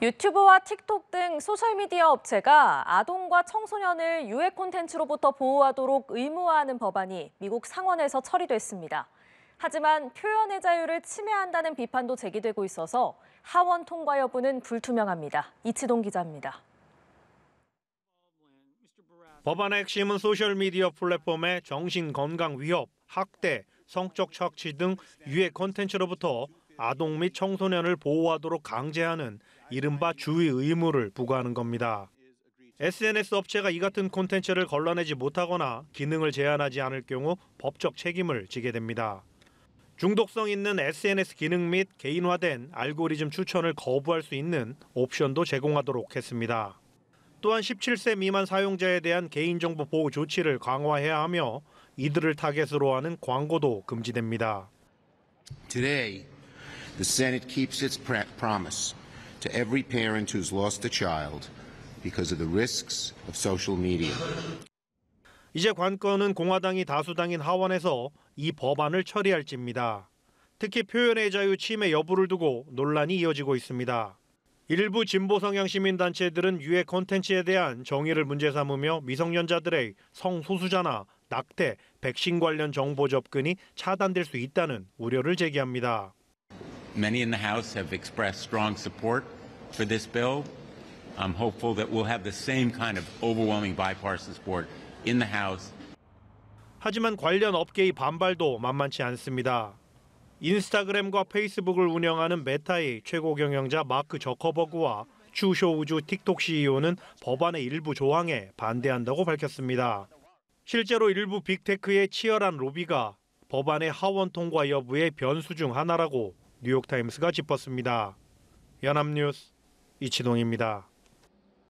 유튜브와 틱톡 등 소셜미디어 업체가 아동과 청소년을 유해 콘텐츠로부터 보호하도록 의무화하는 법안이 미국 상원에서 처리됐습니다. 하지만 표현의 자유를 침해한다는 비판도 제기되고 있어서 하원 통과 여부는 불투명합니다. 이치동 기자입니다. 법안의 핵심은 소셜미디어 플랫폼의 정신건강 위협, 학대, 성적 착취 등 유해 콘텐츠로부터 아동 및 청소년을 보호하도록 강제하는 이른바 주의 의무를 부과하는 겁니다. SNS 업체가 이 같은 콘텐츠를 걸러내지 못하거나 기능을 제한하지 않을 경우 법적 책임을 지게 됩니다. 중독성 있는 SNS 기능 및 개인화된 알고리즘 추천을 거부할 수 있는 옵션도 제공하도록 했습니다. 또한 17세 미만 사용자에 대한 개인정보 보호 조치를 강화해야 하며 이들을 타겟으로 하는 광고도 금지됩니다. Today. the Senate keeps its promise to every parent who's lost a child because of the risks of social media. 이제 관건은 공화당이 다수당인 하원에서 이 법안을 처리할지입니다. 특히 표현의 자유 침해 여부를 두고 논란이 이어지고 있습니다. 일부 진보 성향 시민단체들은 유해 콘텐츠에 대한 정의를 문제 삼으며 미성년자들의 성소수자나 낙태, 백신 관련 정보 접근이 차단될 수 있다는 우려를 제기합니다. Many in the House have expressed strong support for this bill. I'm hopeful that we'll have the same kind of overwhelming bipartisan support in the House. 하지만 관련 업계의 반발도 만만치 않습니다. 인스타그램과 페이스북을 운영하는 메타의 최고 경영자 마크 저커버그와 추쇼 우주 틱톡 CEO는 법안의 일부 조항에 반대한다고 밝혔습니다. 실제로 일부 빅테크의 치열한 로비가 법안의 하원 통과 여부의 변수 중 하나라고 뉴욕타임스가 짚었습니다. 연합뉴스 이치동입니다.